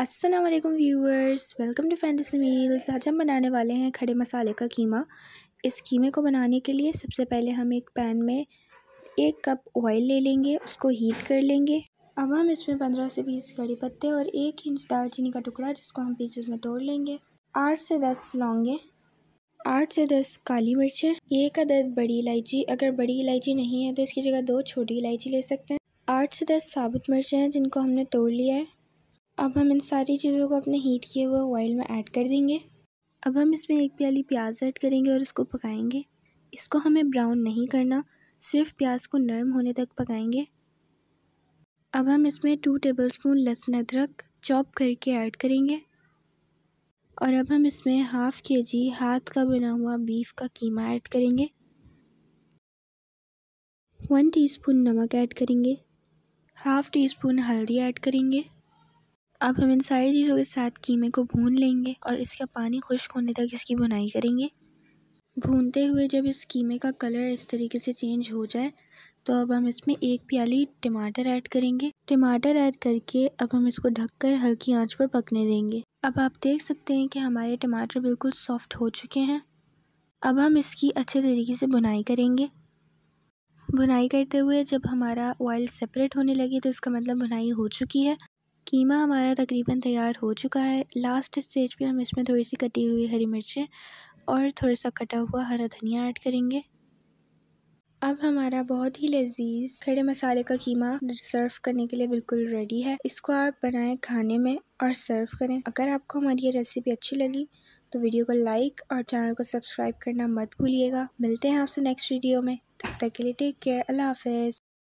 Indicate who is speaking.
Speaker 1: Aslam viewers viewers welcome to fantasy meals आज हम बनाने वाले हैं खड़े मसाले का कीमा इस कीमे को बनाने के लिए सबसे पहले हम एक पैन में एक कप ऑयल ले लेंगे उसको हीट कर लेंगे अब हम इसमें पंद्रह से बीस कड़ी पत्ते और एक इंच दालचीनी का टुकड़ा जिसको हम पीसेस में तोड़ लेंगे आठ से दस लौंगे आठ से दस काली मिर्चें एक अदद बड़ी इलायची अगर बड़ी इलायची नहीं है तो इसकी जगह दो छोटी इलायची ले सकते हैं आठ से दस साबुत मिर्चें हैं जिनको हमने तोड़ लिया है अब हम इन सारी चीज़ों को अपने हीट किए हुए ऑयल में ऐड कर देंगे अब हम इसमें एक प्याली प्याज ऐड करेंगे और इसको पकाएंगे इसको हमें ब्राउन नहीं करना सिर्फ प्याज को नरम होने तक पकाएंगे अब हम इसमें टू टेबलस्पून लहसुन अदरक चॉप करके ऐड करेंगे और अब हम इसमें हाफ़ के जी हाथ का बना हुआ बीफ का कीमा ऐड करेंगे वन टीस्पून नमक ऐड करेंगे हाफ़ टी स्पून हल्दी ऐड करेंगे अब हम इन सारी चीज़ों के साथ कीमे को भून लेंगे और इसका पानी खुश्क होने तक इसकी बुनाई करेंगे भूनते हुए जब इस कीमे का कलर इस तरीके से चेंज हो जाए तो अब हम इसमें एक प्याली टमाटर ऐड करेंगे टमाटर ऐड करके अब हम इसको ढककर हल्की आंच पर पकने देंगे अब आप देख सकते हैं कि हमारे टमाटर बिल्कुल सॉफ्ट हो चुके हैं अब हम इसकी अच्छे तरीके से बुनाई करेंगे बुनाई करते हुए जब हमारा ऑयल सेपरेट होने लगे तो इसका मतलब बुनाई हो चुकी है कीमा हमारा तकरीबन तैयार हो चुका है लास्ट स्टेज पे हम इसमें थोड़ी सी कटी हुई हरी मिर्चें और थोड़ा सा कटा हुआ हरा धनिया ऐड करेंगे अब हमारा बहुत ही लजीज खड़े मसाले का कीमा सर्व करने के लिए बिल्कुल रेडी है इसको आप बनाएं खाने में और सर्व करें अगर आपको हमारी ये रेसिपी अच्छी लगी तो वीडियो को लाइक और चैनल को सब्सक्राइब करना मत भूलिएगा मिलते हैं आपसे नेक्स्ट वीडियो में तब तक, के लिए टेक केयर अल्लाह हाफिज़